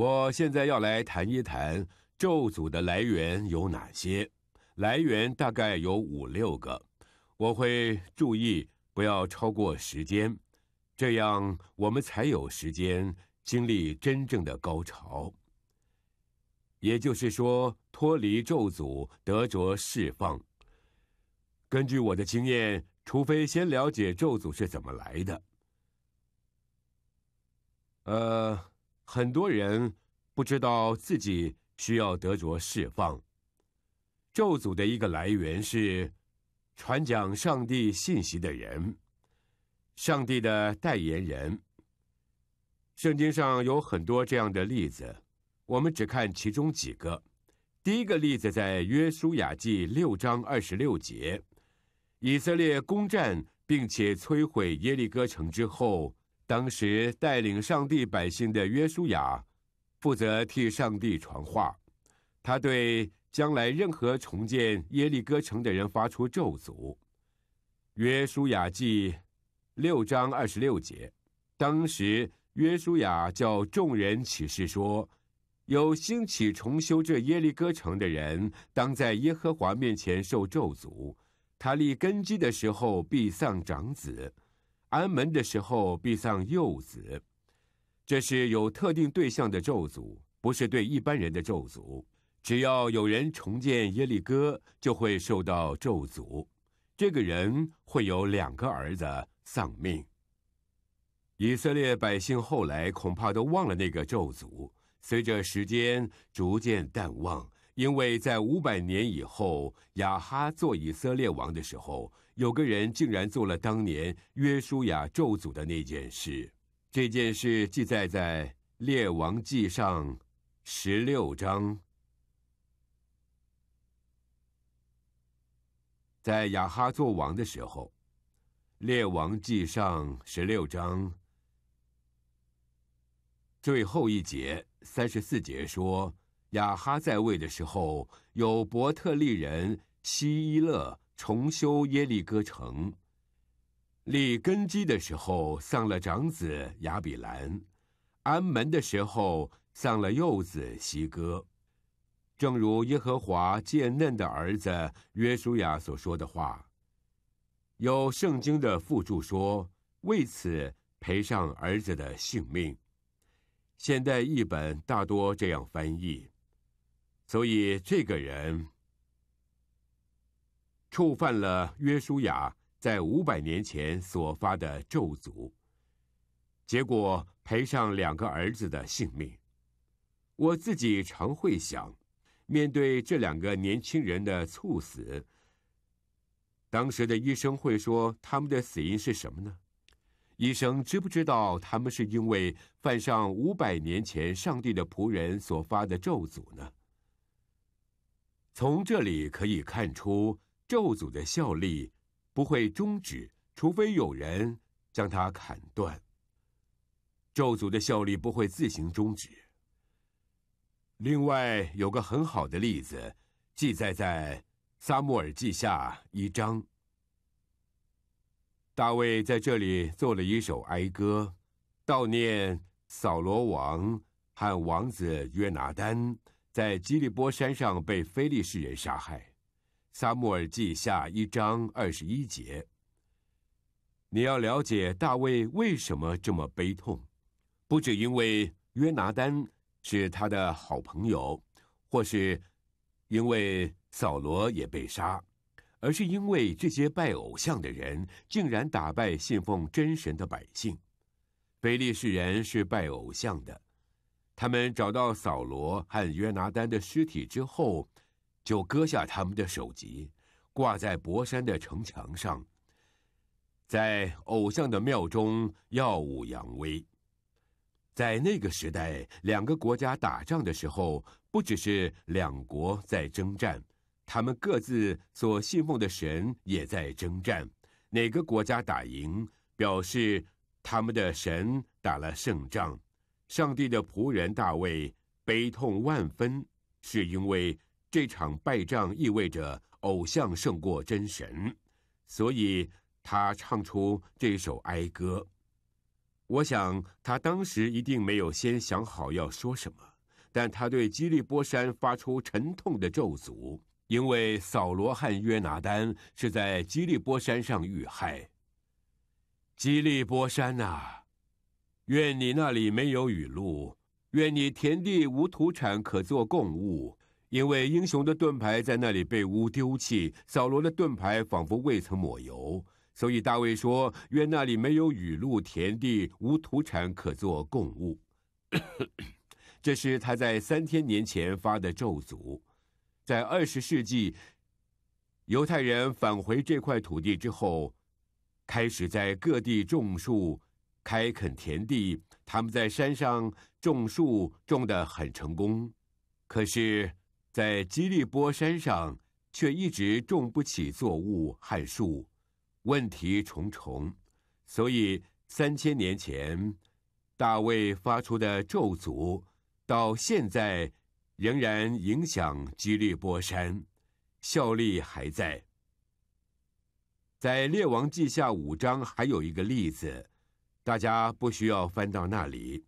我现在要来谈一谈咒诅的来源有哪些，来源大概有五六个，我会注意不要超过时间，这样我们才有时间经历真正的高潮。也就是说，脱离咒诅得着释放。根据我的经验，除非先了解咒诅是怎么来的，呃。很多人不知道自己需要得着释放。咒诅的一个来源是，传讲上帝信息的人，上帝的代言人。圣经上有很多这样的例子，我们只看其中几个。第一个例子在约书亚记六章二十六节，以色列攻占并且摧毁耶利哥城之后。当时带领上帝百姓的约书亚，负责替上帝传话。他对将来任何重建耶利哥城的人发出咒诅。约书亚记六章二十六节。当时约书亚叫众人起誓说，有兴起重修这耶利哥城的人，当在耶和华面前受咒诅。他立根基的时候，必丧长子。安门的时候必丧幼子，这是有特定对象的咒诅，不是对一般人的咒诅。只要有人重建耶利哥，就会受到咒诅，这个人会有两个儿子丧命。以色列百姓后来恐怕都忘了那个咒诅，随着时间逐渐淡忘，因为在五百年以后，亚哈做以色列王的时候。有个人竟然做了当年约书亚咒诅的那件事，这件事记载在《列王纪上》十六章。在亚哈做王的时候，《列王纪上》十六章最后一节三十四节说，亚哈在位的时候，有伯特利人希伊勒。重修耶利哥城、立根基的时候，丧了长子亚比兰；安门的时候，丧了幼子西哥。正如耶和华拣嫩的儿子约书亚所说的话。有圣经的附注说，为此赔上儿子的性命。现代译本大多这样翻译，所以这个人。触犯了约书亚在五百年前所发的咒诅，结果赔上两个儿子的性命。我自己常会想，面对这两个年轻人的猝死，当时的医生会说他们的死因是什么呢？医生知不知道他们是因为犯上五百年前上帝的仆人所发的咒诅呢？从这里可以看出。咒诅的效力不会终止，除非有人将它砍断。咒诅的效力不会自行终止。另外，有个很好的例子，记载在撒母耳记下一章。大卫在这里做了一首哀歌，悼念扫罗王和王子约拿丹在基利波山上被非利士人杀害。撒穆尔记下一章二十一节，你要了解大卫为什么这么悲痛，不只因为约拿丹是他的好朋友，或是因为扫罗也被杀，而是因为这些拜偶像的人竟然打败信奉真神的百姓。北利士人是拜偶像的，他们找到扫罗和约拿丹的尸体之后。就割下他们的首级，挂在博山的城墙上，在偶像的庙中耀武扬威。在那个时代，两个国家打仗的时候，不只是两国在征战，他们各自所信奉的神也在征战。哪个国家打赢，表示他们的神打了胜仗。上帝的仆人大卫悲痛万分，是因为。这场败仗意味着偶像胜过真神，所以他唱出这首哀歌。我想他当时一定没有先想好要说什么，但他对基利波山发出沉痛的咒诅，因为扫罗汉约拿丹是在基利波山上遇害。基利波山呐，愿你那里没有雨露，愿你田地无土产可作供物。因为英雄的盾牌在那里被污丢弃，扫罗的盾牌仿佛未曾抹油，所以大卫说：“愿那里没有雨露，田地无土产可做供物。”这是他在三千年前发的咒诅。在二十世纪，犹太人返回这块土地之后，开始在各地种树、开垦田地。他们在山上种树，种得很成功。可是。在基利波山上，却一直种不起作物、害树，问题重重。所以三千年前大卫发出的咒诅，到现在仍然影响基利波山，效力还在。在《列王记下》五章还有一个例子，大家不需要翻到那里。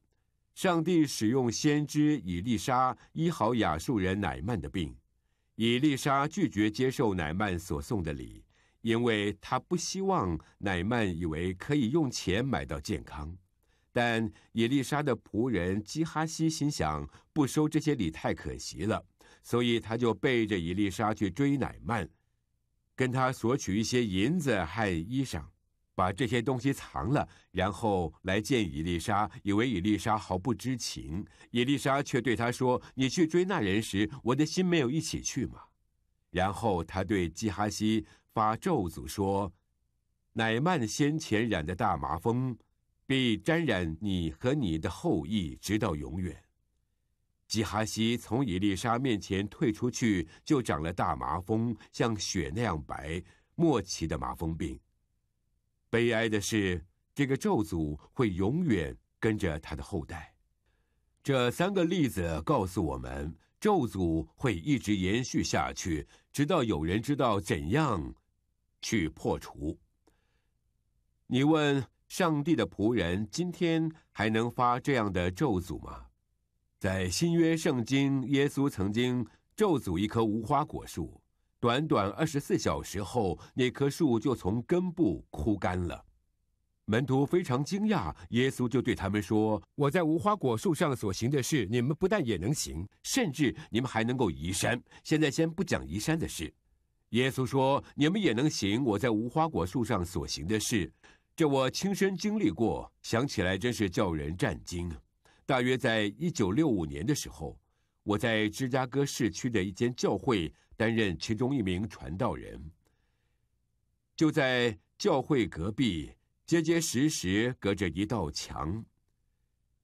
上帝使用先知以利沙医好亚述人乃曼的病。以利沙拒绝接受乃曼所送的礼，因为他不希望乃曼以为可以用钱买到健康。但以利沙的仆人基哈西心想，不收这些礼太可惜了，所以他就背着以利沙去追乃曼，跟他索取一些银子和衣裳。把这些东西藏了，然后来见伊丽莎，以为伊丽莎毫不知情。伊丽莎却对他说：“你去追那人时，我的心没有一起去吗？”然后他对基哈西发咒诅说：“乃曼先前染的大麻风，必沾染你和你的后裔，直到永远。”基哈西从伊丽莎面前退出去，就长了大麻风，像雪那样白，莫奇的麻风病。悲哀的是，这个咒诅会永远跟着他的后代。这三个例子告诉我们，咒诅会一直延续下去，直到有人知道怎样去破除。你问上帝的仆人，今天还能发这样的咒诅吗？在新约圣经，耶稣曾经咒诅一棵无花果树。短短二十四小时后，那棵树就从根部枯干了。门徒非常惊讶，耶稣就对他们说：“我在无花果树上所行的事，你们不但也能行，甚至你们还能够移山。现在先不讲移山的事。”耶稣说：“你们也能行我在无花果树上所行的事，这我亲身经历过，想起来真是叫人战惊。大约在一九六五年的时候，我在芝加哥市区的一间教会。”担任其中一名传道人，就在教会隔壁，结结实实隔着一道墙，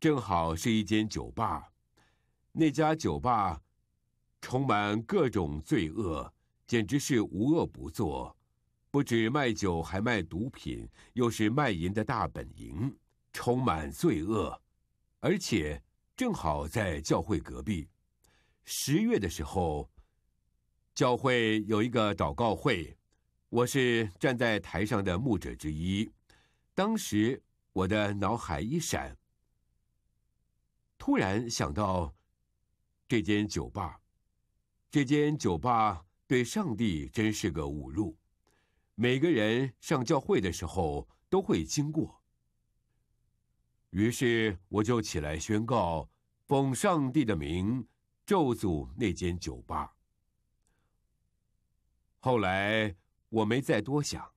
正好是一间酒吧。那家酒吧充满各种罪恶，简直是无恶不作，不止卖酒还卖毒品，又是卖淫的大本营，充满罪恶，而且正好在教会隔壁。十月的时候。教会有一个祷告会，我是站在台上的牧者之一。当时我的脑海一闪，突然想到这间酒吧，这间酒吧对上帝真是个侮辱。每个人上教会的时候都会经过，于是我就起来宣告，奉上帝的名咒诅那间酒吧。后来我没再多想，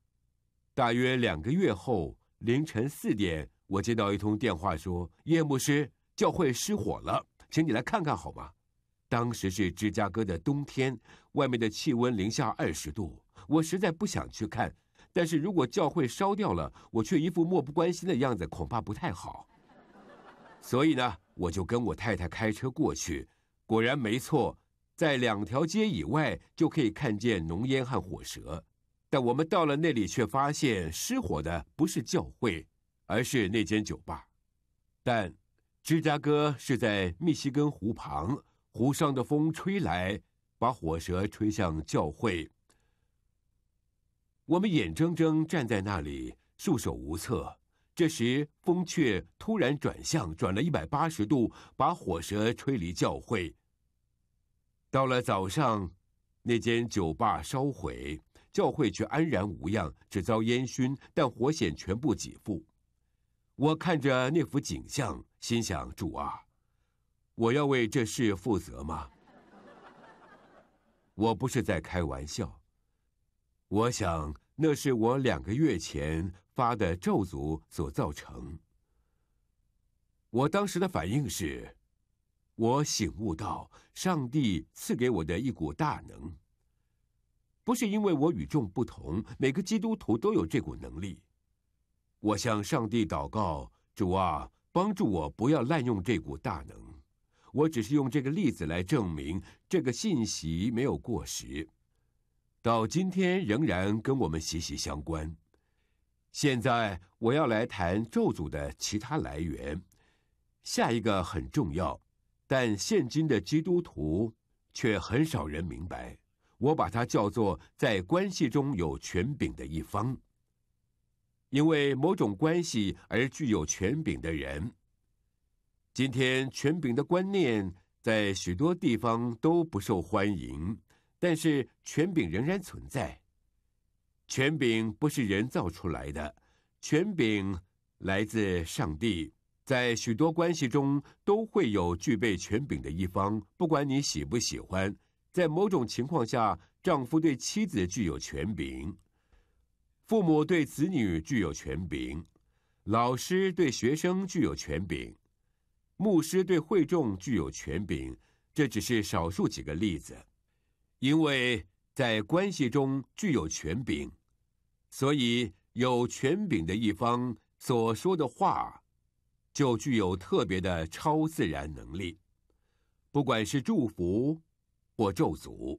大约两个月后凌晨四点，我接到一通电话，说：“叶牧师，教会失火了，请你来看看好吗？”当时是芝加哥的冬天，外面的气温零下二十度，我实在不想去看。但是如果教会烧掉了，我却一副漠不关心的样子，恐怕不太好。所以呢，我就跟我太太开车过去，果然没错。在两条街以外就可以看见浓烟和火舌，但我们到了那里却发现失火的不是教会，而是那间酒吧。但芝加哥是在密西根湖旁，湖上的风吹来，把火舌吹向教会。我们眼睁睁站在那里，束手无策。这时风却突然转向，转了一百八十度，把火舌吹离教会。到了早上，那间酒吧烧毁，教会却安然无恙，只遭烟熏，但火险全部给付。我看着那幅景象，心想：“主啊，我要为这事负责吗？”我不是在开玩笑。我想那是我两个月前发的咒诅所造成。我当时的反应是。我醒悟到，上帝赐给我的一股大能，不是因为我与众不同。每个基督徒都有这股能力。我向上帝祷告：“主啊，帮助我不要滥用这股大能。”我只是用这个例子来证明这个信息没有过时，到今天仍然跟我们息息相关。现在我要来谈咒诅的其他来源，下一个很重要。但现今的基督徒却很少人明白，我把它叫做在关系中有权柄的一方，因为某种关系而具有权柄的人。今天权柄的观念在许多地方都不受欢迎，但是权柄仍然存在。权柄不是人造出来的，权柄来自上帝。在许多关系中都会有具备权柄的一方，不管你喜不喜欢，在某种情况下，丈夫对妻子具有权柄，父母对子女具有权柄，老师对学生具有权柄，牧师对会众具有权柄。这只是少数几个例子，因为在关系中具有权柄，所以有权柄的一方所说的话。就具有特别的超自然能力，不管是祝福或咒诅。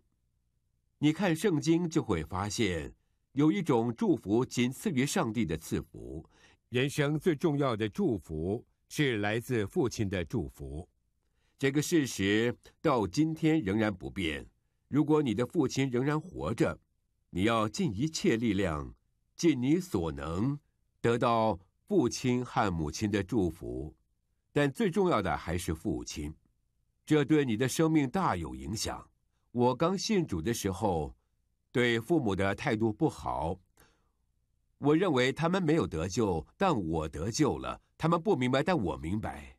你看圣经就会发现，有一种祝福仅次于上帝的赐福。人生最重要的祝福是来自父亲的祝福，这个事实到今天仍然不变。如果你的父亲仍然活着，你要尽一切力量，尽你所能，得到。父亲和母亲的祝福，但最重要的还是父亲，这对你的生命大有影响。我刚信主的时候，对父母的态度不好。我认为他们没有得救，但我得救了。他们不明白，但我明白。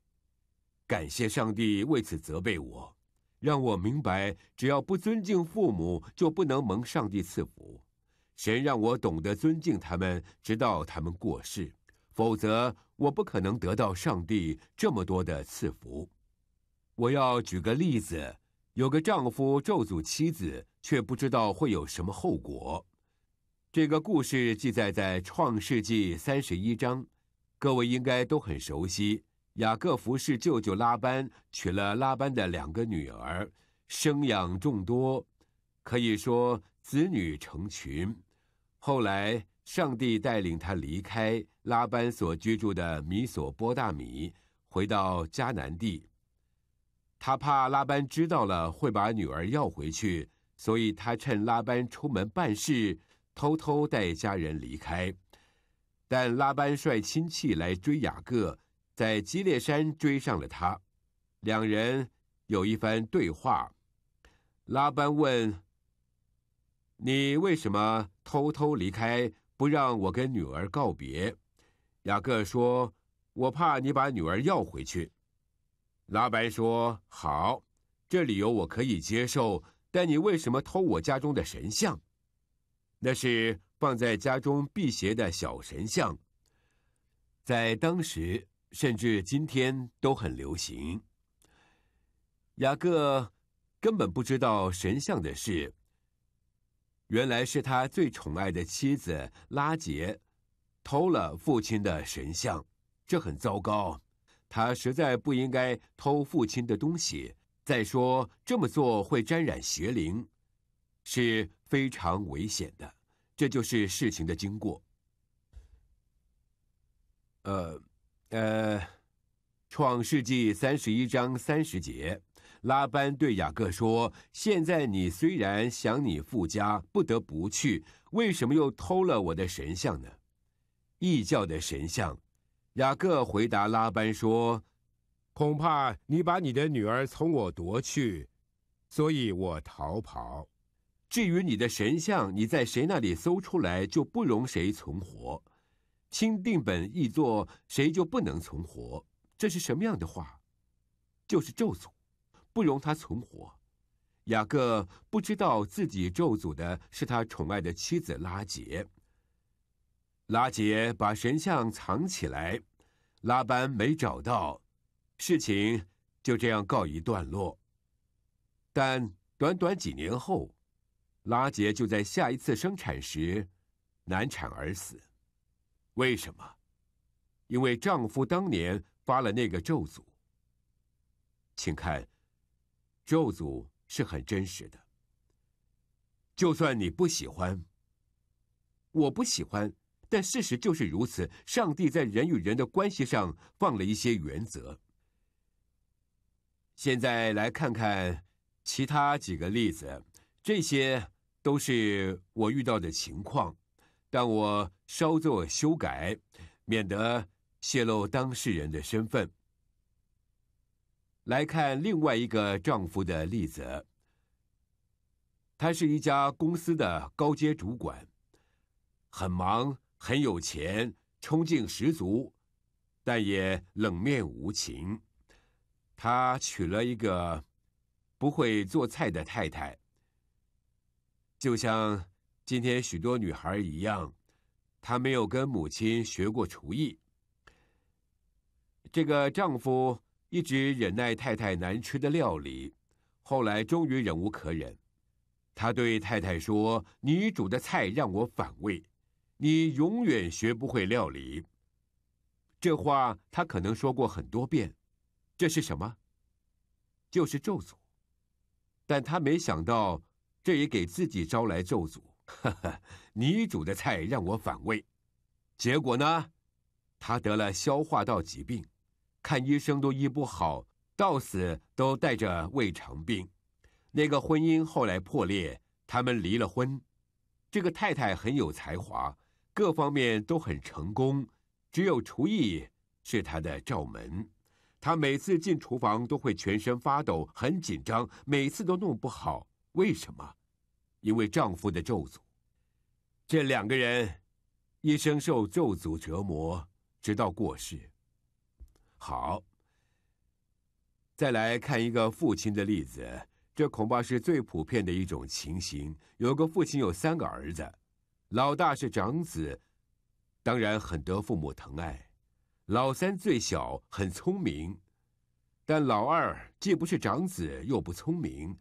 感谢上帝为此责备我，让我明白，只要不尊敬父母，就不能蒙上帝赐福。神让我懂得尊敬他们，直到他们过世。否则，我不可能得到上帝这么多的赐福。我要举个例子：有个丈夫咒诅妻子，却不知道会有什么后果。这个故事记载在《创世纪》三十一章，各位应该都很熟悉。雅各服侍舅舅拉班，娶了拉班的两个女儿，生养众多，可以说子女成群。后来。上帝带领他离开拉班所居住的米索波大米，回到迦南地。他怕拉班知道了会把女儿要回去，所以他趁拉班出门办事，偷偷带家人离开。但拉班率亲戚来追雅各，在基列山追上了他，两人有一番对话。拉班问：“你为什么偷偷离开？”不让我跟女儿告别，雅各说：“我怕你把女儿要回去。”拉白说：“好，这理由我可以接受。但你为什么偷我家中的神像？那是放在家中辟邪的小神像，在当时甚至今天都很流行。”雅各根本不知道神像的事。原来是他最宠爱的妻子拉杰偷了父亲的神像，这很糟糕。他实在不应该偷父亲的东西。再说这么做会沾染邪灵，是非常危险的。这就是事情的经过。呃，呃，《创世纪》三十一章三十节。拉班对雅各说：“现在你虽然想你父家，不得不去，为什么又偷了我的神像呢？异教的神像。”雅各回答拉班说：“恐怕你把你的女儿从我夺去，所以我逃跑。至于你的神像，你在谁那里搜出来，就不容谁存活。钦定本译作‘谁就不能存活’，这是什么样的话？就是咒诅。”不容他存活。雅各不知道自己咒诅的是他宠爱的妻子拉杰。拉杰把神像藏起来，拉班没找到，事情就这样告一段落。但短短几年后，拉杰就在下一次生产时难产而死。为什么？因为丈夫当年发了那个咒诅。请看。咒诅是很真实的，就算你不喜欢，我不喜欢，但事实就是如此。上帝在人与人的关系上放了一些原则。现在来看看其他几个例子，这些都是我遇到的情况，但我稍作修改，免得泄露当事人的身份。来看另外一个丈夫的例子。他是一家公司的高阶主管，很忙，很有钱，冲劲十足，但也冷面无情。他娶了一个不会做菜的太太，就像今天许多女孩一样，她没有跟母亲学过厨艺。这个丈夫。一直忍耐太太难吃的料理，后来终于忍无可忍，他对太太说：“你煮的菜让我反胃，你永远学不会料理。”这话他可能说过很多遍。这是什么？就是咒诅。但他没想到，这也给自己招来咒诅。哈哈，你煮的菜让我反胃，结果呢，他得了消化道疾病。看医生都医不好，到死都带着胃肠病。那个婚姻后来破裂，他们离了婚。这个太太很有才华，各方面都很成功，只有厨艺是她的罩门。她每次进厨房都会全身发抖，很紧张，每次都弄不好。为什么？因为丈夫的咒诅。这两个人一生受咒诅折磨，直到过世。好，再来看一个父亲的例子，这恐怕是最普遍的一种情形。有个父亲有三个儿子，老大是长子，当然很得父母疼爱；老三最小，很聪明，但老二既不是长子，又不聪明，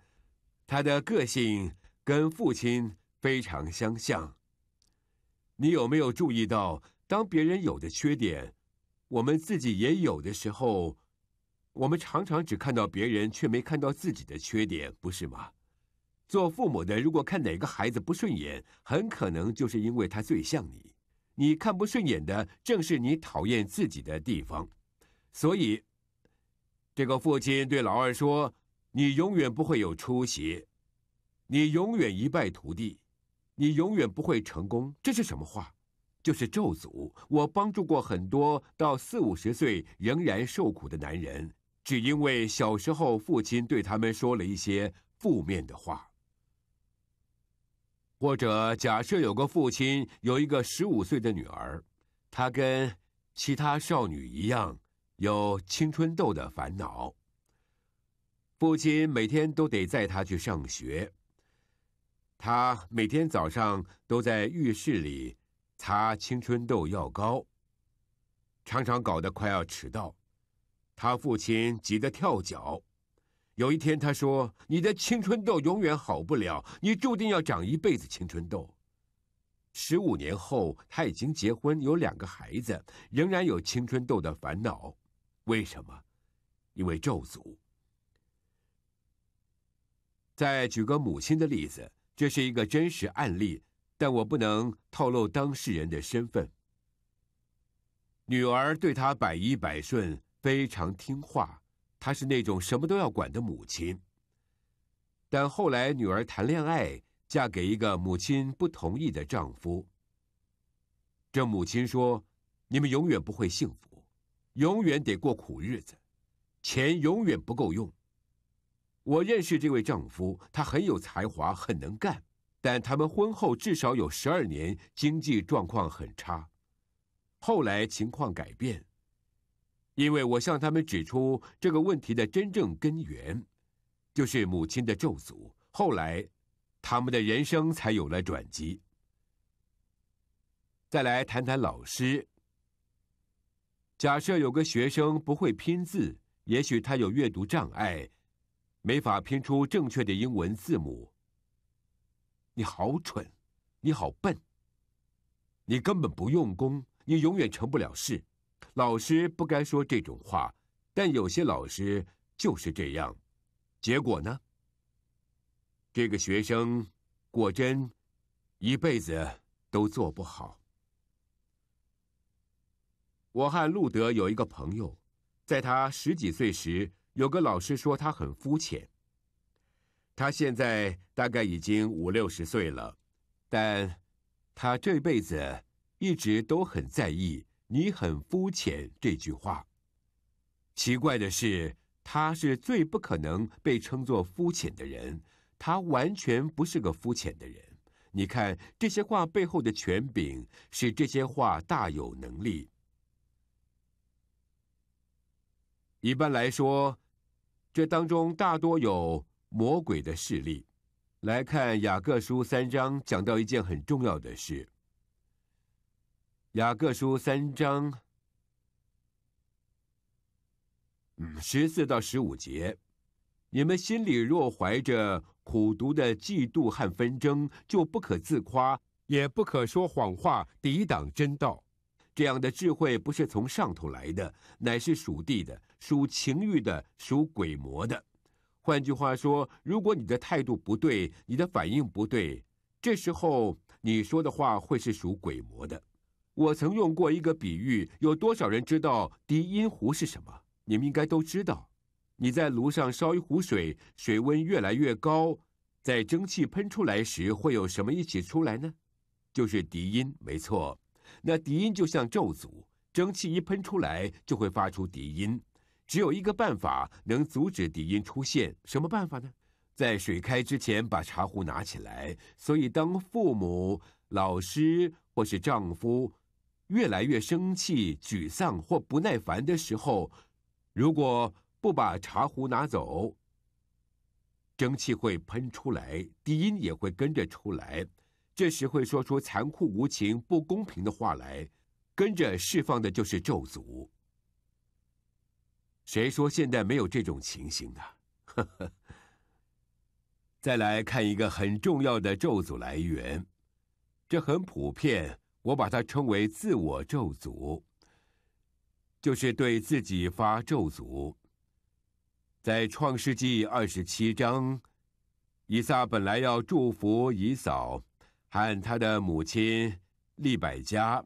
他的个性跟父亲非常相像。你有没有注意到，当别人有的缺点？我们自己也有的时候，我们常常只看到别人，却没看到自己的缺点，不是吗？做父母的，如果看哪个孩子不顺眼，很可能就是因为他最像你。你看不顺眼的，正是你讨厌自己的地方。所以，这个父亲对老二说：“你永远不会有出息，你永远一败涂地，你永远不会成功。”这是什么话？就是咒诅。我帮助过很多到四五十岁仍然受苦的男人，只因为小时候父亲对他们说了一些负面的话。或者假设有个父亲有一个十五岁的女儿，她跟其他少女一样有青春痘的烦恼。父亲每天都得载她去上学，他每天早上都在浴室里。擦青春痘药膏，常常搞得快要迟到，他父亲急得跳脚。有一天，他说：“你的青春痘永远好不了，你注定要长一辈子青春痘。”十五年后，他已经结婚，有两个孩子，仍然有青春痘的烦恼。为什么？因为咒诅。再举个母亲的例子，这是一个真实案例。但我不能透露当事人的身份。女儿对他百依百顺，非常听话。她是那种什么都要管的母亲。但后来女儿谈恋爱，嫁给一个母亲不同意的丈夫。这母亲说：“你们永远不会幸福，永远得过苦日子，钱永远不够用。”我认识这位丈夫，他很有才华，很能干。但他们婚后至少有十二年经济状况很差，后来情况改变，因为我向他们指出这个问题的真正根源，就是母亲的咒诅。后来，他们的人生才有了转机。再来谈谈老师，假设有个学生不会拼字，也许他有阅读障碍，没法拼出正确的英文字母。你好蠢，你好笨。你根本不用功，你永远成不了事。老师不该说这种话，但有些老师就是这样。结果呢？这个学生果真一辈子都做不好。我和路德有一个朋友，在他十几岁时，有个老师说他很肤浅。他现在大概已经五六十岁了，但他这辈子一直都很在意“你很肤浅”这句话。奇怪的是，他是最不可能被称作肤浅的人，他完全不是个肤浅的人。你看这些话背后的权柄，使这些话大有能力。一般来说，这当中大多有。魔鬼的势力，来看雅各书三章，讲到一件很重要的事。雅各书三章，嗯，十四到十五节，你们心里若怀着苦毒的嫉妒和纷争，就不可自夸，也不可说谎话抵挡真道。这样的智慧不是从上头来的，乃是属地的、属情欲的、属鬼魔的。换句话说，如果你的态度不对，你的反应不对，这时候你说的话会是属鬼魔的。我曾用过一个比喻，有多少人知道笛音壶是什么？你们应该都知道。你在炉上烧一壶水，水温越来越高，在蒸汽喷出来时，会有什么一起出来呢？就是笛音，没错。那笛音就像咒诅，蒸汽一喷出来，就会发出笛音。只有一个办法能阻止底音出现，什么办法呢？在水开之前把茶壶拿起来。所以，当父母、老师或是丈夫越来越生气、沮丧或不耐烦的时候，如果不把茶壶拿走，蒸汽会喷出来，低音也会跟着出来。这时会说出残酷无情、不公平的话来，跟着释放的就是咒诅。谁说现在没有这种情形的？再来看一个很重要的咒诅来源，这很普遍，我把它称为自我咒诅，就是对自己发咒诅。在创世纪二十七章，以撒本来要祝福以嫂和他的母亲利百加，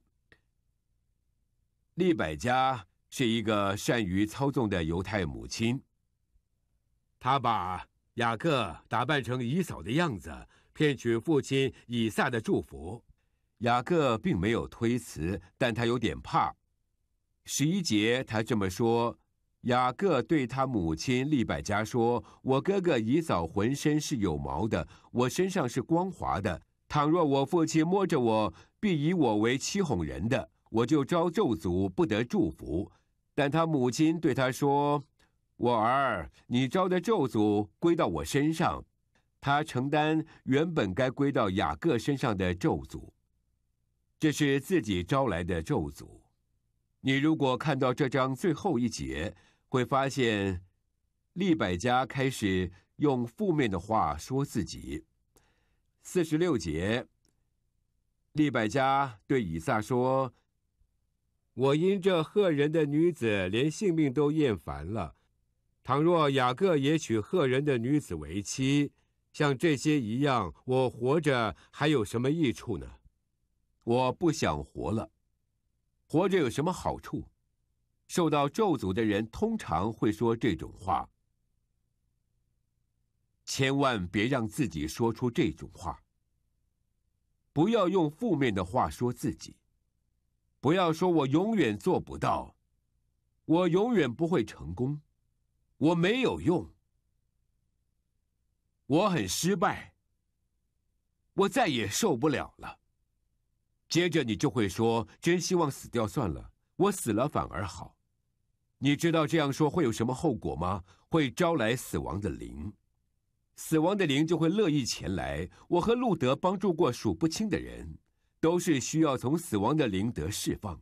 利百加。是一个善于操纵的犹太母亲。他把雅各打扮成姨嫂的样子，骗取父亲以撒的祝福。雅各并没有推辞，但他有点怕。十一节他这么说：“雅各对他母亲利百加说：‘我哥哥姨嫂浑身是有毛的，我身上是光滑的。倘若我父亲摸着我，必以我为欺哄人的，我就招咒诅，不得祝福。’”但他母亲对他说：“我儿，你招的咒诅归到我身上，他承担原本该归到雅各身上的咒诅，这是自己招来的咒诅。你如果看到这章最后一节，会发现利百家开始用负面的话说自己。四十六节，利百家对以撒说。”我因这赫人的女子连性命都厌烦了。倘若雅各也娶赫人的女子为妻，像这些一样，我活着还有什么益处呢？我不想活了。活着有什么好处？受到咒诅的人通常会说这种话。千万别让自己说出这种话。不要用负面的话说自己。不要说我永远做不到，我永远不会成功，我没有用，我很失败，我再也受不了了。接着你就会说：“真希望死掉算了，我死了反而好。”你知道这样说会有什么后果吗？会招来死亡的灵，死亡的灵就会乐意前来。我和路德帮助过数不清的人。都是需要从死亡的灵得释放，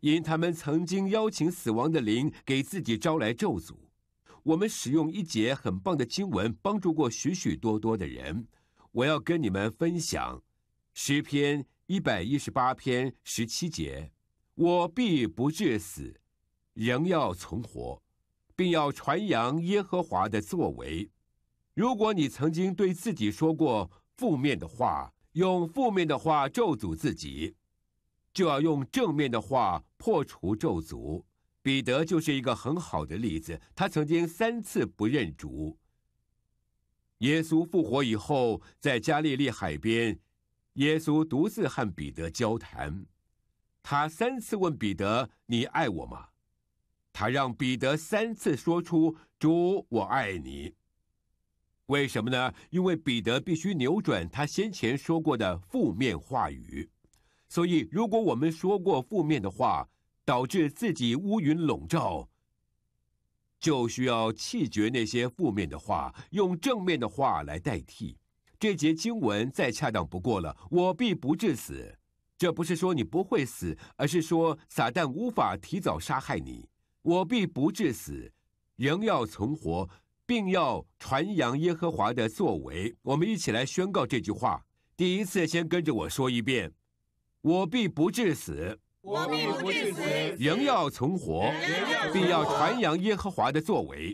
因他们曾经邀请死亡的灵给自己招来咒诅。我们使用一节很棒的经文帮助过许许多多的人。我要跟你们分享诗篇一百一十八篇十七节：我必不至死，仍要存活，并要传扬耶和华的作为。如果你曾经对自己说过负面的话，用负面的话咒诅自己，就要用正面的话破除咒诅。彼得就是一个很好的例子，他曾经三次不认主。耶稣复活以后，在加利利海边，耶稣独自和彼得交谈，他三次问彼得：“你爱我吗？”他让彼得三次说出：“主，我爱你。”为什么呢？因为彼得必须扭转他先前说过的负面话语，所以如果我们说过负面的话，导致自己乌云笼罩，就需要弃绝那些负面的话，用正面的话来代替。这节经文再恰当不过了：“我必不至死。”这不是说你不会死，而是说撒旦无法提早杀害你。我必不至死，仍要存活。并要传扬耶和华的作为，我们一起来宣告这句话。第一次，先跟着我说一遍：“我必不至死，我必不至死，仍要存活，并要传扬耶和华的作为。”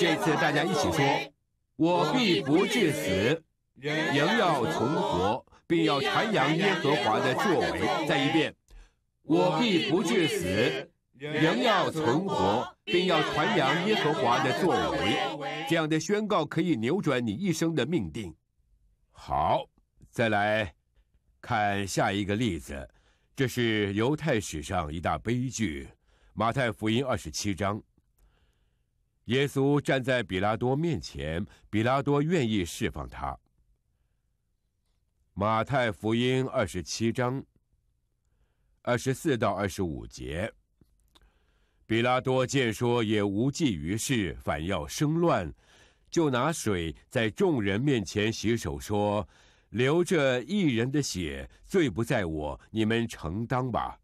这次大家一起说：“我必不至死，仍要存活，并要传扬耶和华的作为。”再一遍：“我必不至死。”仍要存活，并要传扬耶和华的作为。这样的宣告可以扭转你一生的命定。好，再来看下一个例子，这是犹太史上一大悲剧，《马太福音》二十七章。耶稣站在比拉多面前，比拉多愿意释放他。《马太福音》二十七章，二十四到二十五节。比拉多见说也无济于事，反要生乱，就拿水在众人面前洗手，说：“流着一人的血，罪不在我，你们承当吧。”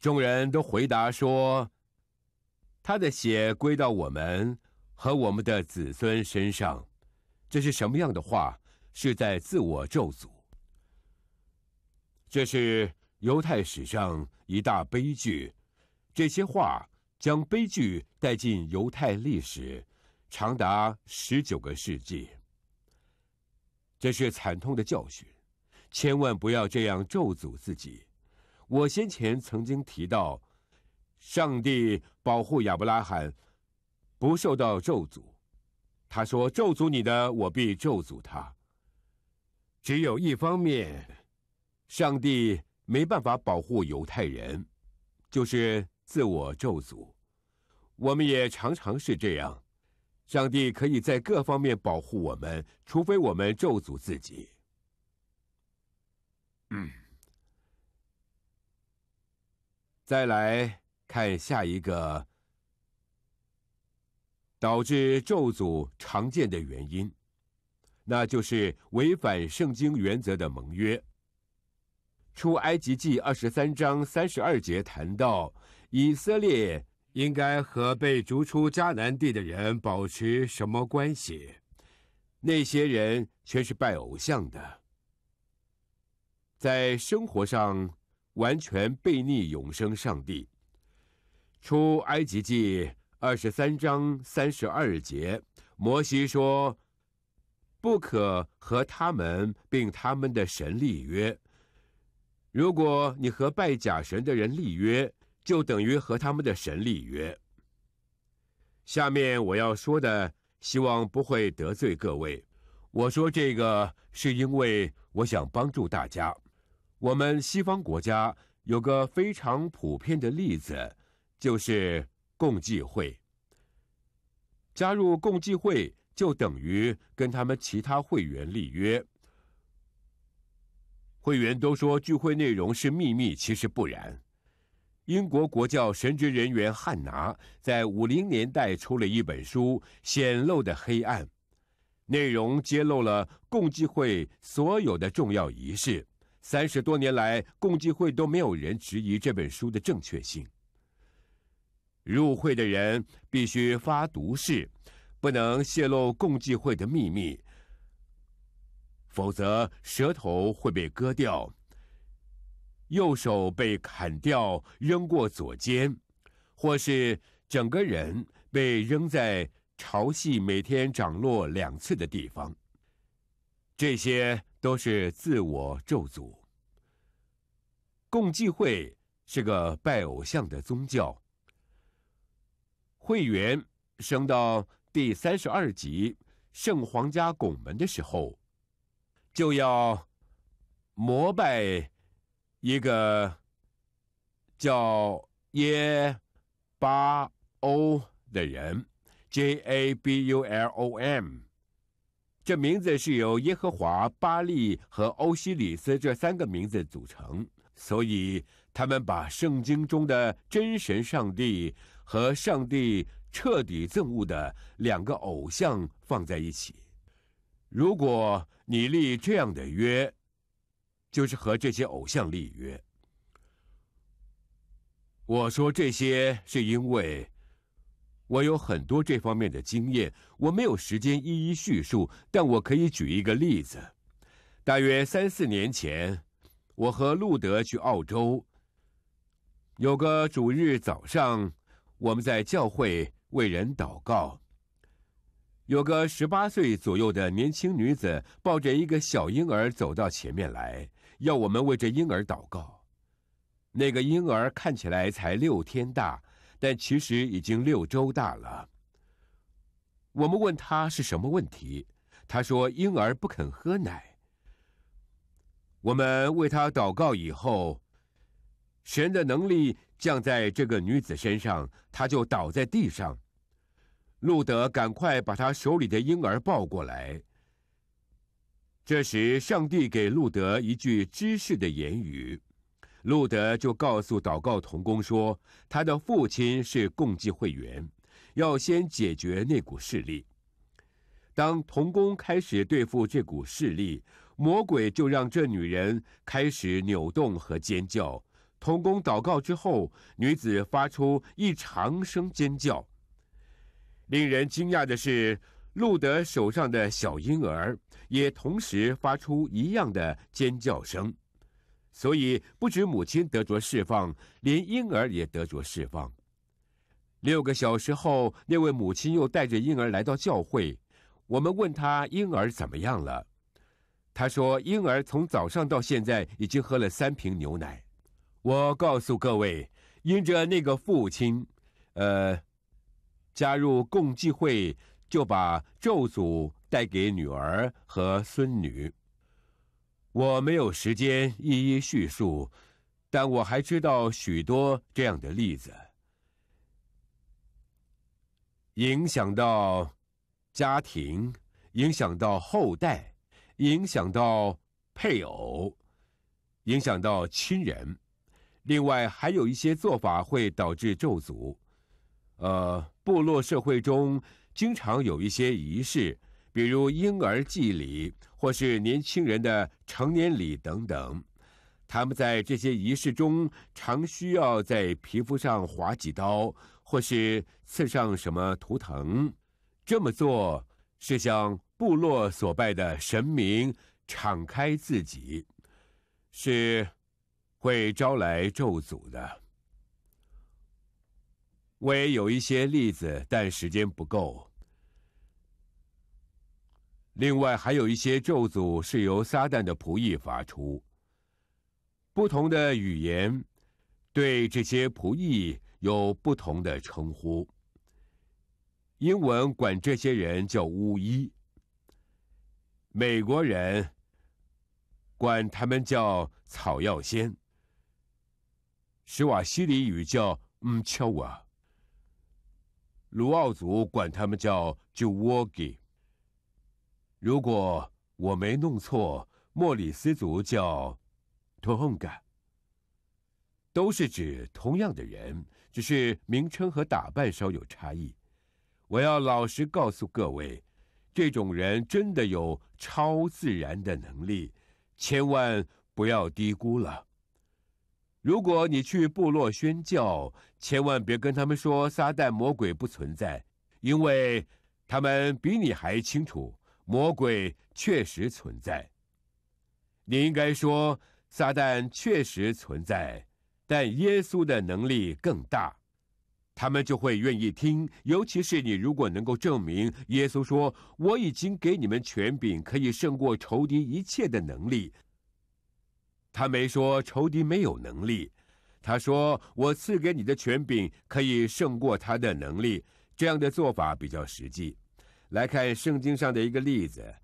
众人都回答说：“他的血归到我们和我们的子孙身上，这是什么样的话？是在自我咒诅。这是犹太史上一大悲剧。这些话。”将悲剧带进犹太历史，长达十九个世纪。这是惨痛的教训，千万不要这样咒诅自己。我先前曾经提到，上帝保护亚伯拉罕，不受到咒诅。他说：“咒诅你的，我必咒诅他。”只有一方面，上帝没办法保护犹太人，就是。自我咒诅，我们也常常是这样。上帝可以在各方面保护我们，除非我们咒诅自己。再来看下一个导致咒诅常见的原因，那就是违反圣经原则的盟约。出埃及记二十三章三十二节谈到。以色列应该和被逐出迦南地的人保持什么关系？那些人全是拜偶像的，在生活上完全背逆永生上帝。出埃及记二十三章三十二节，摩西说：“不可和他们并他们的神立约。如果你和拜假神的人立约，”就等于和他们的神立约。下面我要说的，希望不会得罪各位。我说这个是因为我想帮助大家。我们西方国家有个非常普遍的例子，就是共济会。加入共济会就等于跟他们其他会员立约。会员都说聚会内容是秘密，其实不然。英国国教神职人员汉拿在五零年代出了一本书《显露的黑暗》，内容揭露了共济会所有的重要仪式。三十多年来，共济会都没有人质疑这本书的正确性。入会的人必须发毒誓，不能泄露共济会的秘密，否则舌头会被割掉。右手被砍掉，扔过左肩，或是整个人被扔在潮汐每天涨落两次的地方。这些都是自我咒诅。共济会是个拜偶像的宗教。会员升到第三十二级圣皇家拱门的时候，就要膜拜。一个叫耶巴欧的人，J A B U L O M，这名字是由耶和华、巴利和欧西里斯这三个名字组成，所以他们把圣经中的真神上帝和上帝彻底憎恶的两个偶像放在一起。如果你立这样的约，就是和这些偶像立约。我说这些是因为我有很多这方面的经验，我没有时间一一叙述，但我可以举一个例子。大约三四年前，我和路德去澳洲。有个主日早上，我们在教会为人祷告。有个十八岁左右的年轻女子抱着一个小婴儿走到前面来。要我们为这婴儿祷告。那个婴儿看起来才六天大，但其实已经六周大了。我们问他是什么问题，他说婴儿不肯喝奶。我们为他祷告以后，神的能力降在这个女子身上，她就倒在地上。路德赶快把她手里的婴儿抱过来。这时，上帝给路德一句知识的言语，路德就告诉祷告童工说，他的父亲是共济会员，要先解决那股势力。当童工开始对付这股势力，魔鬼就让这女人开始扭动和尖叫。童工祷告之后，女子发出一长声尖叫。令人惊讶的是，路德手上的小婴儿。也同时发出一样的尖叫声，所以不止母亲得着释放，连婴儿也得着释放。六个小时后，那位母亲又带着婴儿来到教会。我们问他婴儿怎么样了，他说婴儿从早上到现在已经喝了三瓶牛奶。我告诉各位，因着那个父亲，呃，加入共济会就把咒诅。带给女儿和孙女。我没有时间一一叙述，但我还知道许多这样的例子。影响到家庭，影响到后代，影响到配偶，影响到亲人。另外，还有一些做法会导致咒诅。呃，部落社会中经常有一些仪式。比如婴儿祭礼，或是年轻人的成年礼等等，他们在这些仪式中常需要在皮肤上划几刀，或是刺上什么图腾。这么做是向部落所拜的神明敞开自己，是会招来咒诅的。我也有一些例子，但时间不够。另外还有一些咒诅是由撒旦的仆役发出，不同的语言对这些仆役有不同的称呼。英文管这些人叫巫医，美国人管他们叫草药仙，施瓦西里语叫嗯丘瓦，卢奥族管他们叫就沃给”。如果我没弄错，莫里斯族叫 “Tonga”，都是指同样的人，只是名称和打扮稍有差异。我要老实告诉各位，这种人真的有超自然的能力，千万不要低估了。如果你去部落宣教，千万别跟他们说撒旦魔鬼不存在，因为他们比你还清楚。魔鬼确实存在，你应该说撒旦确实存在，但耶稣的能力更大，他们就会愿意听。尤其是你如果能够证明耶稣说：“我已经给你们权柄，可以胜过仇敌一切的能力。”他没说仇敌没有能力，他说：“我赐给你的权柄可以胜过他的能力。”这样的做法比较实际。来看圣经上的一个例子，《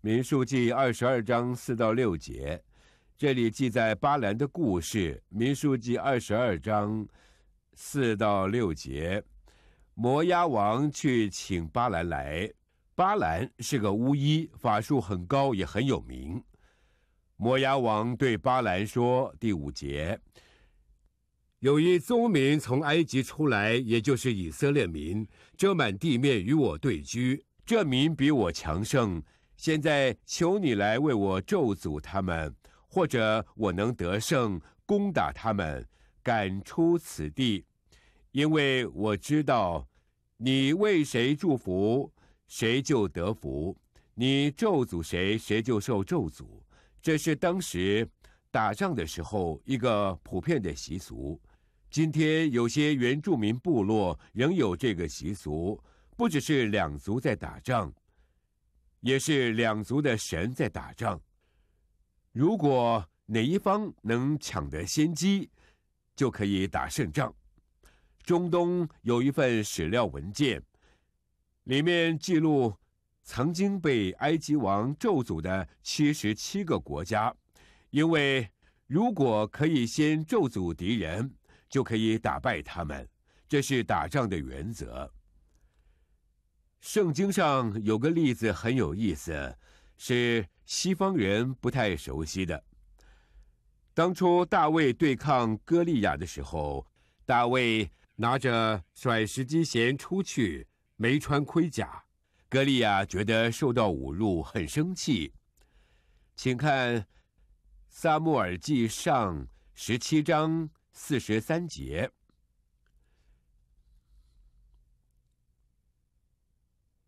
民数记》二十二章四到六节，这里记载巴兰的故事。《民数记》二十二章四到六节，摩押王去请巴兰来，巴兰是个巫医，法术很高，也很有名。摩押王对巴兰说：“第五节。”有一宗民从埃及出来，也就是以色列民，遮满地面与我对居。这民比我强盛，现在求你来为我咒诅他们，或者我能得胜，攻打他们，赶出此地。因为我知道，你为谁祝福，谁就得福；你咒诅谁，谁就受咒诅。这是当时打仗的时候一个普遍的习俗。今天有些原住民部落仍有这个习俗，不只是两族在打仗，也是两族的神在打仗。如果哪一方能抢得先机，就可以打胜仗。中东有一份史料文件，里面记录曾经被埃及王咒诅的七十七个国家，因为如果可以先咒诅敌人。就可以打败他们，这是打仗的原则。圣经上有个例子很有意思，是西方人不太熟悉的。当初大卫对抗歌利亚的时候，大卫拿着甩石机弦出去，没穿盔甲，歌利亚觉得受到侮辱，很生气。请看《撒穆尔记上》十七章。四十三节，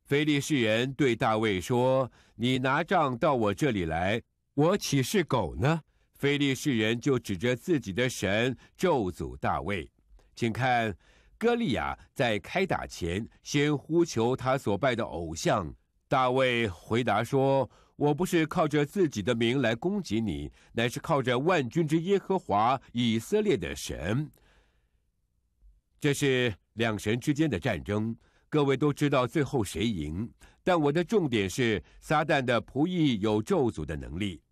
菲利士人对大卫说：“你拿杖到我这里来，我岂是狗呢？”菲利士人就指着自己的神咒诅大卫。请看，歌利亚在开打前先呼求他所拜的偶像。大卫回答说。我不是靠着自己的名来攻击你，乃是靠着万军之耶和华以色列的神。这是两神之间的战争，各位都知道最后谁赢。但我的重点是，撒旦的仆役有咒诅的能力。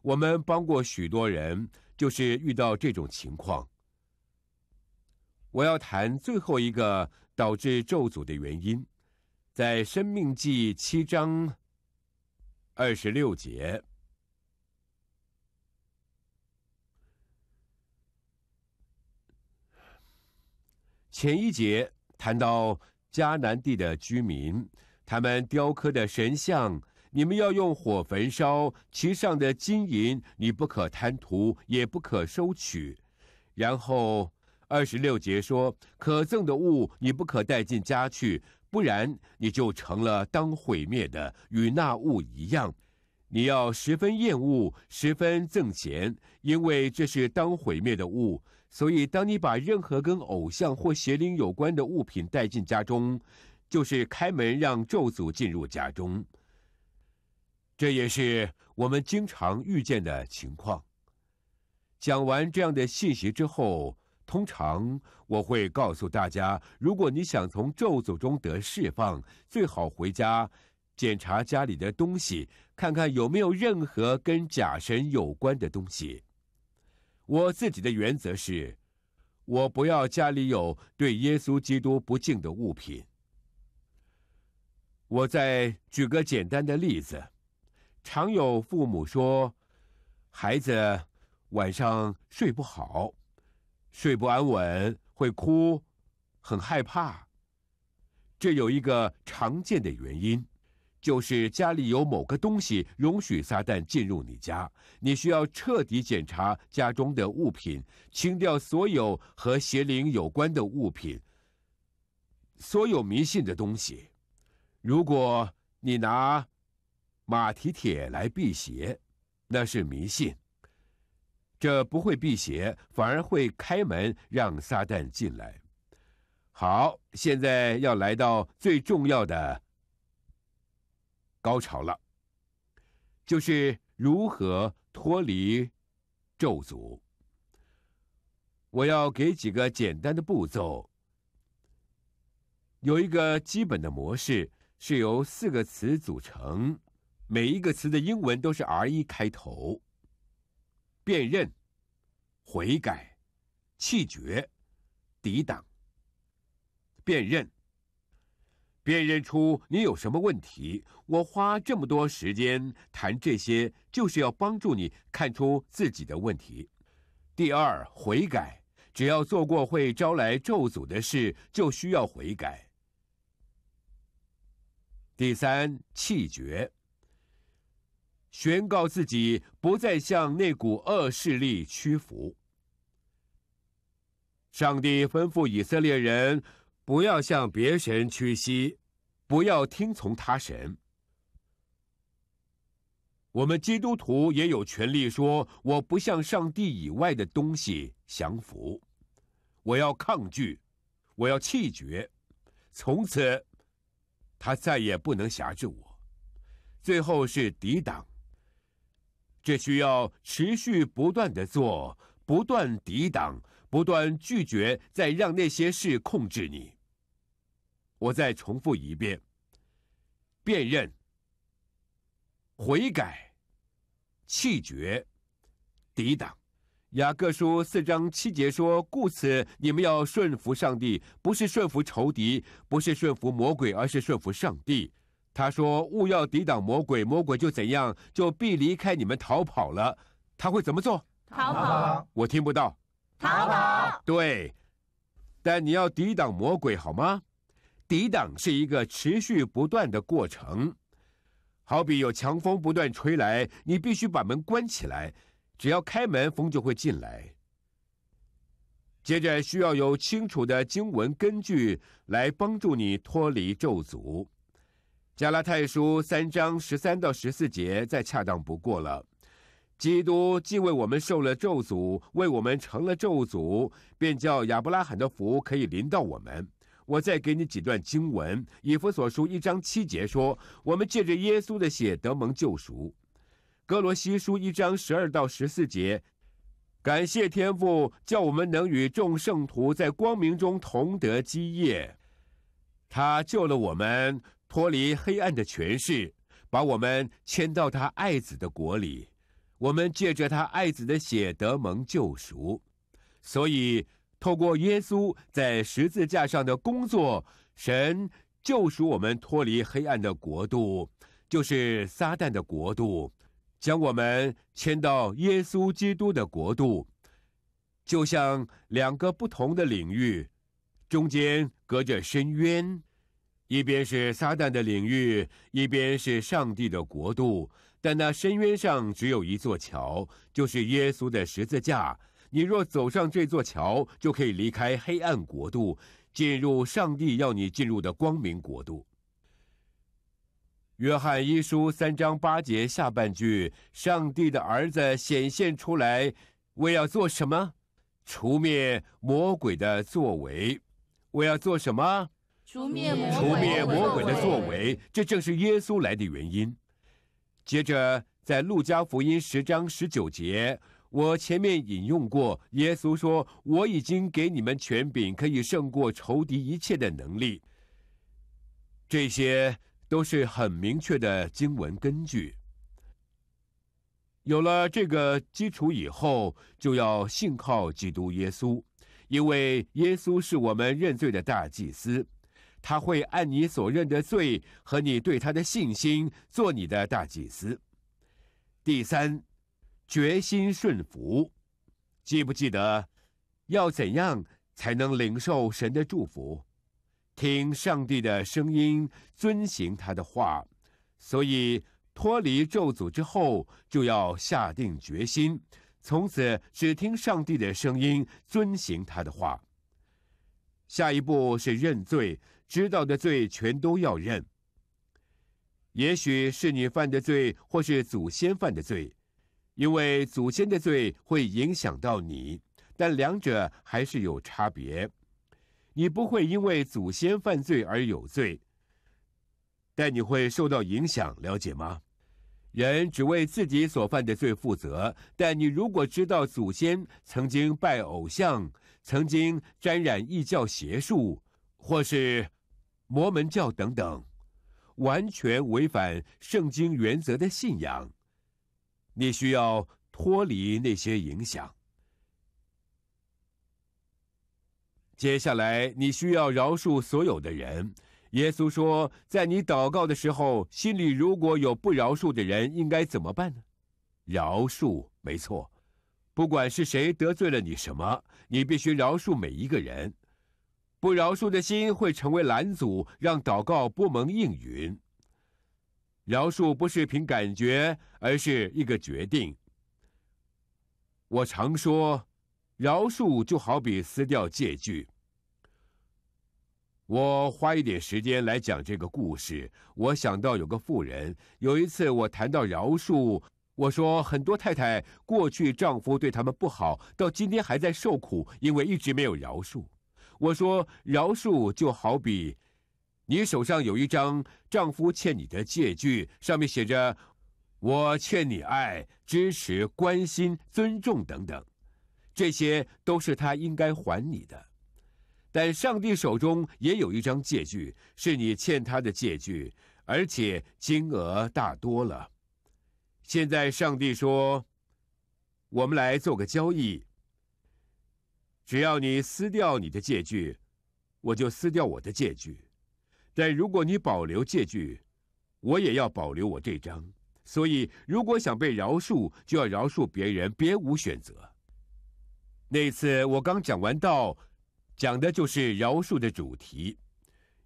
我们帮过许多人，就是遇到这种情况。我要谈最后一个导致咒诅的原因，在《生命记》七章。二十六节，前一节谈到迦南地的居民，他们雕刻的神像，你们要用火焚烧其上的金银，你不可贪图，也不可收取。然后二十六节说，可赠的物你不可带进家去。不然，你就成了当毁灭的，与那物一样。你要十分厌恶，十分憎嫌，因为这是当毁灭的物。所以，当你把任何跟偶像或邪灵有关的物品带进家中，就是开门让咒诅进入家中。这也是我们经常遇见的情况。讲完这样的信息之后。通常我会告诉大家，如果你想从咒诅中得释放，最好回家检查家里的东西，看看有没有任何跟假神有关的东西。我自己的原则是，我不要家里有对耶稣基督不敬的物品。我再举个简单的例子，常有父母说，孩子晚上睡不好。睡不安稳，会哭，很害怕。这有一个常见的原因，就是家里有某个东西容许撒旦进入你家。你需要彻底检查家中的物品，清掉所有和邪灵有关的物品，所有迷信的东西。如果你拿马蹄铁来辟邪，那是迷信。这不会辟邪，反而会开门让撒旦进来。好，现在要来到最重要的高潮了，就是如何脱离咒诅。我要给几个简单的步骤，有一个基本的模式是由四个词组成，每一个词的英文都是 R 一开头。辨认、悔改、气绝、抵挡、辨认、辨认出你有什么问题。我花这么多时间谈这些，就是要帮助你看出自己的问题。第二，悔改，只要做过会招来咒诅的事，就需要悔改。第三，气绝。宣告自己不再向那股恶势力屈服。上帝吩咐以色列人不要向别神屈膝，不要听从他神。我们基督徒也有权利说：我不向上帝以外的东西降服，我要抗拒，我要气绝。从此，他再也不能辖制我。最后是抵挡。这需要持续不断的做，不断抵挡，不断拒绝，再让那些事控制你。我再重复一遍：辨认、悔改、弃绝、抵挡。雅各书四章七节说：“故此，你们要顺服上帝，不是顺服仇敌，不是顺服魔鬼，而是顺服上帝。”他说：“勿要抵挡魔鬼，魔鬼就怎样，就必离开你们逃跑了。”他会怎么做？逃跑？我听不到。逃跑。对。但你要抵挡魔鬼，好吗？抵挡是一个持续不断的过程。好比有强风不断吹来，你必须把门关起来。只要开门，风就会进来。接着需要有清楚的经文根据来帮助你脱离咒诅。加拉太书三章十三到十四节再恰当不过了。基督既为我们受了咒诅，为我们成了咒诅，便叫亚伯拉罕的福可以临到我们。我再给你几段经文：以弗所书一章七节说，我们借着耶稣的血得蒙救赎；哥罗西书一章十二到十四节，感谢天父，叫我们能与众圣徒在光明中同得基业。他救了我们。脱离黑暗的权势，把我们迁到他爱子的国里。我们借着他爱子的血得蒙救赎。所以，透过耶稣在十字架上的工作，神救赎我们脱离黑暗的国度，就是撒旦的国度，将我们迁到耶稣基督的国度。就像两个不同的领域，中间隔着深渊。一边是撒旦的领域，一边是上帝的国度，但那深渊上只有一座桥，就是耶稣的十字架。你若走上这座桥，就可以离开黑暗国度，进入上帝要你进入的光明国度。约翰一书三章八节下半句：“上帝的儿子显现出来，我要做什么？除灭魔鬼的作为，我要做什么？”除灭魔鬼的作为，这正是耶稣来的原因。接着，在路加福音十章十九节，我前面引用过，耶稣说：“我已经给你们权柄，可以胜过仇敌一切的能力。”这些都是很明确的经文根据。有了这个基础以后，就要信靠基督耶稣，因为耶稣是我们认罪的大祭司。他会按你所认的罪和你对他的信心做你的大祭司。第三，决心顺服。记不记得要怎样才能领受神的祝福？听上帝的声音，遵行他的话。所以脱离咒诅之后，就要下定决心，从此只听上帝的声音，遵行他的话。下一步是认罪。知道的罪全都要认。也许是你犯的罪，或是祖先犯的罪，因为祖先的罪会影响到你，但两者还是有差别。你不会因为祖先犯罪而有罪，但你会受到影响，了解吗？人只为自己所犯的罪负责，但你如果知道祖先曾经拜偶像，曾经沾染异教邪术，或是。摩门教等等，完全违反圣经原则的信仰，你需要脱离那些影响。接下来，你需要饶恕所有的人。耶稣说，在你祷告的时候，心里如果有不饶恕的人，应该怎么办呢？饶恕，没错。不管是谁得罪了你什么，你必须饶恕每一个人。不饶恕的心会成为拦阻，让祷告不蒙应允。饶恕不是凭感觉，而是一个决定。我常说，饶恕就好比撕掉借据。我花一点时间来讲这个故事。我想到有个富人，有一次我谈到饶恕，我说很多太太过去丈夫对他们不好，到今天还在受苦，因为一直没有饶恕。我说，饶恕就好比，你手上有一张丈夫欠你的借据，上面写着“我欠你爱、支持、关心、尊重等等”，这些都是他应该还你的。但上帝手中也有一张借据，是你欠他的借据，而且金额大多了。现在上帝说：“我们来做个交易。”只要你撕掉你的借据，我就撕掉我的借据；但如果你保留借据，我也要保留我这张。所以，如果想被饶恕，就要饶恕别人，别无选择。那次我刚讲完道，讲的就是饶恕的主题。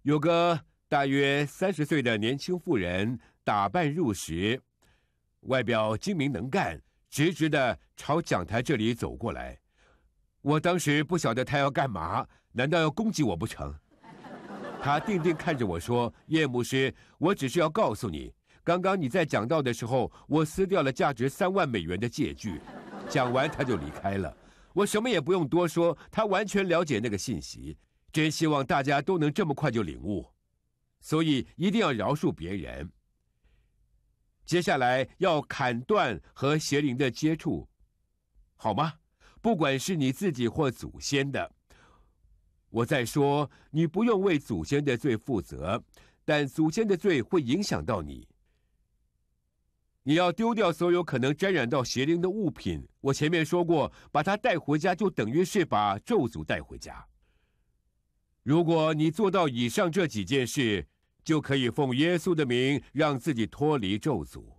有个大约三十岁的年轻妇人，打扮入时，外表精明能干，直直的朝讲台这里走过来。我当时不晓得他要干嘛，难道要攻击我不成？他定定看着我说：“叶牧师，我只是要告诉你，刚刚你在讲道的时候，我撕掉了价值三万美元的借据。”讲完他就离开了。我什么也不用多说，他完全了解那个信息。真希望大家都能这么快就领悟，所以一定要饶恕别人。接下来要砍断和邪灵的接触，好吗？不管是你自己或祖先的，我在说你不用为祖先的罪负责，但祖先的罪会影响到你。你要丢掉所有可能沾染到邪灵的物品。我前面说过，把它带回家就等于是把咒诅带回家。如果你做到以上这几件事，就可以奉耶稣的名让自己脱离咒诅。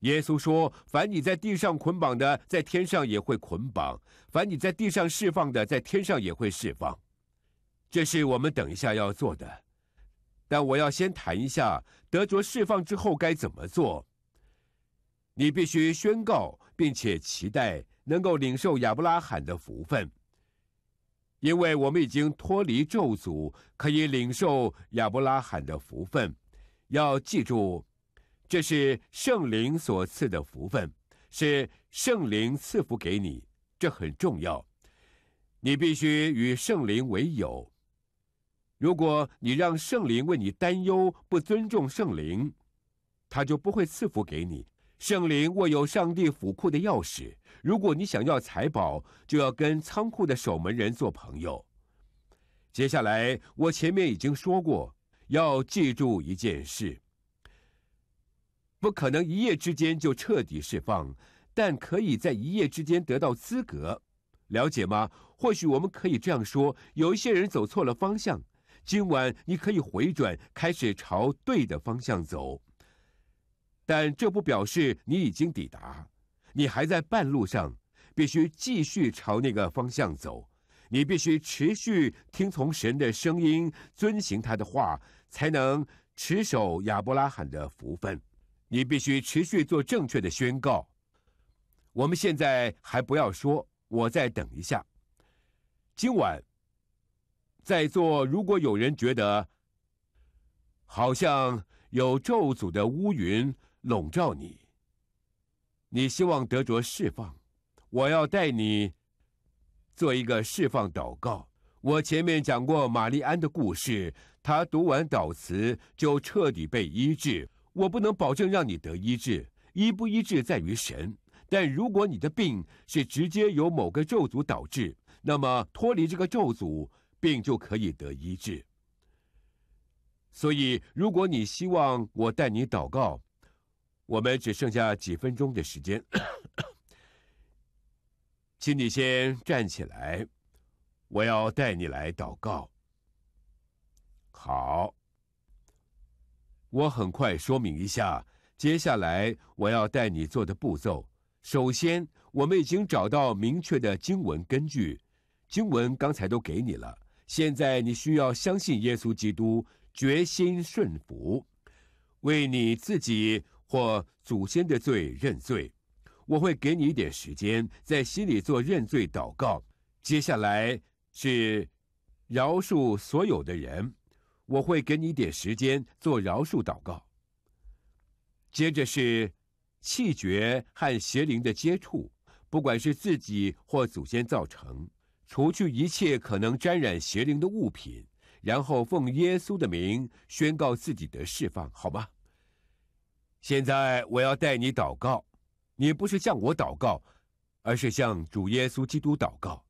耶稣说：“凡你在地上捆绑的，在天上也会捆绑；凡你在地上释放的，在天上也会释放。”这是我们等一下要做的。但我要先谈一下得着释放之后该怎么做。你必须宣告，并且期待能够领受亚伯拉罕的福分，因为我们已经脱离咒诅，可以领受亚伯拉罕的福分。要记住。这是圣灵所赐的福分，是圣灵赐福给你，这很重要。你必须与圣灵为友。如果你让圣灵为你担忧，不尊重圣灵，他就不会赐福给你。圣灵握有上帝府库的钥匙，如果你想要财宝，就要跟仓库的守门人做朋友。接下来，我前面已经说过，要记住一件事。不可能一夜之间就彻底释放，但可以在一夜之间得到资格，了解吗？或许我们可以这样说：有一些人走错了方向。今晚你可以回转，开始朝对的方向走，但这不表示你已经抵达，你还在半路上，必须继续朝那个方向走。你必须持续听从神的声音，遵行他的话，才能持守亚伯拉罕的福分。你必须持续做正确的宣告。我们现在还不要说，我再等一下。今晚，在座如果有人觉得好像有咒诅的乌云笼罩你，你希望得着释放，我要带你做一个释放祷告。我前面讲过玛丽安的故事，她读完祷词就彻底被医治。我不能保证让你得医治，医不医治在于神。但如果你的病是直接由某个咒诅导致，那么脱离这个咒诅，病就可以得医治。所以，如果你希望我带你祷告，我们只剩下几分钟的时间，请你先站起来，我要带你来祷告。好。我很快说明一下，接下来我要带你做的步骤。首先，我们已经找到明确的经文根据，经文刚才都给你了。现在你需要相信耶稣基督，决心顺服，为你自己或祖先的罪认罪。我会给你一点时间，在心里做认罪祷告。接下来是饶恕所有的人。我会给你点时间做饶恕祷告。接着是，气绝和邪灵的接触，不管是自己或祖先造成，除去一切可能沾染邪灵的物品，然后奉耶稣的名宣告自己的释放，好吗？现在我要带你祷告，你不是向我祷告，而是向主耶稣基督祷告。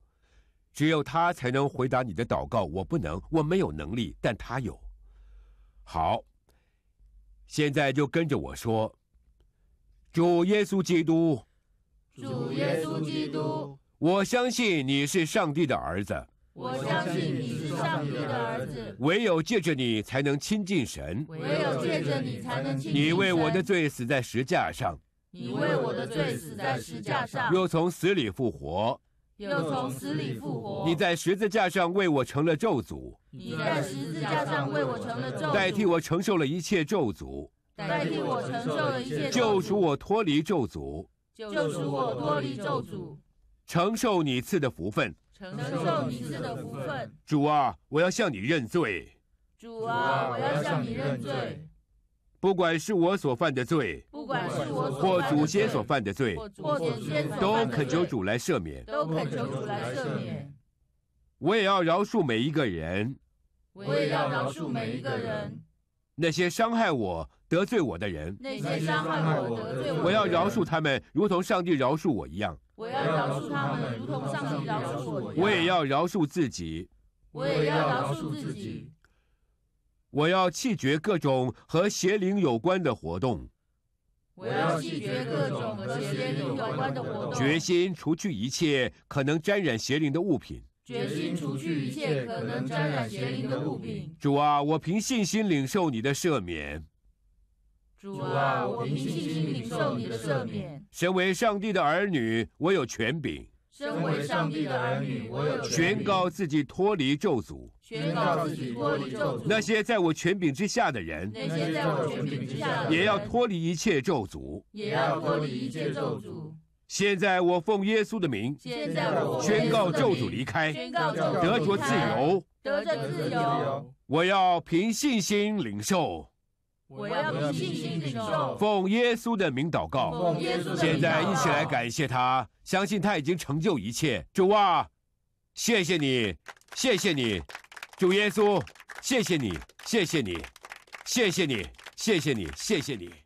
只有他才能回答你的祷告，我不能，我没有能力，但他有。好，现在就跟着我说：“主耶稣基督，主耶稣基督，我相信你是上帝的儿子，我相信你是上帝的儿子，唯有借着你才能亲近神，唯有借着你才能亲近神。你为我的罪死在石架上，你为我的罪死在石架上，若从死里复活。”又从死里复活。你在十字架上为我成了咒诅。你在十字架上为我成了咒诅。代替我承受了一切咒诅。代替我承受了一切救赎我脱离咒诅。救赎我脱离咒诅。承受你赐的福分。承受你赐的福分。主啊，我要向你认罪。主啊，我要向你认罪。不管是我所犯的罪，不管是我或祖先所犯的罪，都恳求主来赦免。都恳求主来赦免。我也要饶恕每一个人。我也要饶恕每一个人。那些伤害我、得罪我的人，那些伤害我、得罪我我要饶恕他们，如同上帝饶恕我一样。我要饶恕他们，如同上帝饶恕我。一样。我也要饶恕自己。我也要饶恕自己。我要弃绝各种和邪灵有关的活动，我要弃绝各种和邪灵有关的活动，决心除去一切可能沾染邪灵的物品，决心除去一切可能沾染邪灵的物品。主啊，我凭信心领受你的赦免。主啊，我凭信心领受你的赦免。身为上帝的儿女，我有权柄。身为上帝的儿女，我宣告自己脱离咒诅。那些在我权柄之下的人，那些在我权柄之下，也要脱离一切咒诅。也要脱离一切咒诅。现在我奉耶稣的名，现在我宣告咒诅离开，宣告咒诅离开，得着自由，得着自由。我要凭信心领受。我要信心领受，奉耶稣的名祷告。现在一起来感谢他，相信他已经成就一切。主啊，谢谢你，谢谢你，主耶稣，谢谢你，谢谢你，谢谢你，谢谢你，谢谢你。